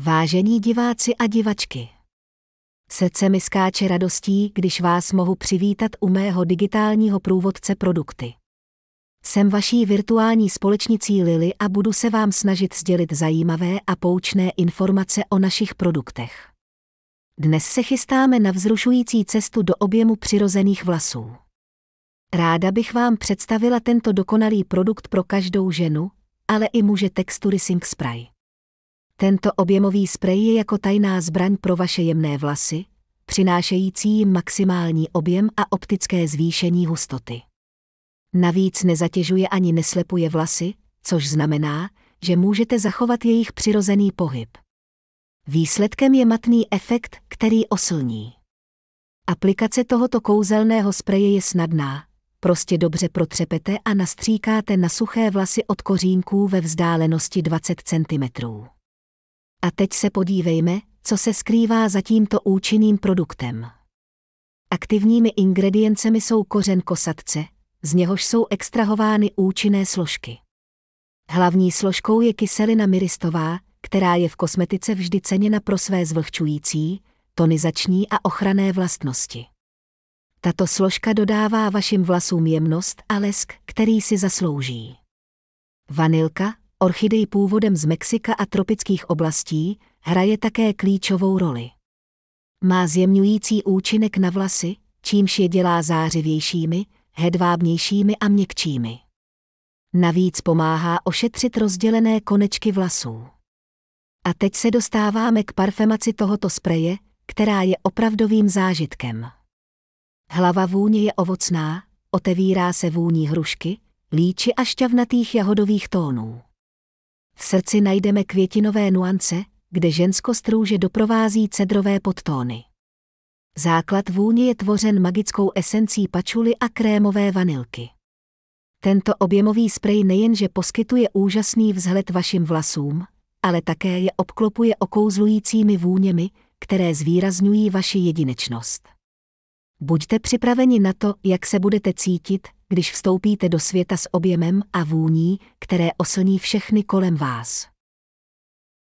Vážení diváci a divačky, srdce mi skáče radostí, když vás mohu přivítat u mého digitálního průvodce produkty. Jsem vaší virtuální společnicí Lily a budu se vám snažit sdělit zajímavé a poučné informace o našich produktech. Dnes se chystáme na vzrušující cestu do objemu přirozených vlasů. Ráda bych vám představila tento dokonalý produkt pro každou ženu, ale i muže textury Sync Spray. Tento objemový sprej je jako tajná zbraň pro vaše jemné vlasy, přinášející jim maximální objem a optické zvýšení hustoty. Navíc nezatěžuje ani neslepuje vlasy, což znamená, že můžete zachovat jejich přirozený pohyb. Výsledkem je matný efekt, který oslní. Aplikace tohoto kouzelného spreje je snadná, prostě dobře protřepete a nastříkáte na suché vlasy od kořínků ve vzdálenosti 20 cm. A teď se podívejme, co se skrývá za tímto účinným produktem. Aktivními ingrediencemi jsou kořen kosatce, z něhož jsou extrahovány účinné složky. Hlavní složkou je kyselina myristová, která je v kosmetice vždy ceněna pro své zvlhčující, tonizační a ochranné vlastnosti. Tato složka dodává vašim vlasům jemnost a lesk, který si zaslouží. Vanilka, orchidej původem z Mexika a tropických oblastí, hraje také klíčovou roli. Má zjemňující účinek na vlasy, čímž je dělá zářivějšími, hedvábnějšími a měkčími. Navíc pomáhá ošetřit rozdělené konečky vlasů. A teď se dostáváme k parfemaci tohoto spreje, která je opravdovým zážitkem. Hlava vůně je ovocná, otevírá se vůní hrušky, líči a šťavnatých jahodových tónů srdci najdeme květinové nuance, kde ženskost růže doprovází cedrové podtóny. Základ vůně je tvořen magickou esencí pačuly a krémové vanilky. Tento objemový sprej nejenže poskytuje úžasný vzhled vašim vlasům, ale také je obklopuje okouzlujícími vůněmi, které zvýrazňují vaši jedinečnost. Buďte připraveni na to, jak se budete cítit, když vstoupíte do světa s objemem a vůní, které oslní všechny kolem vás.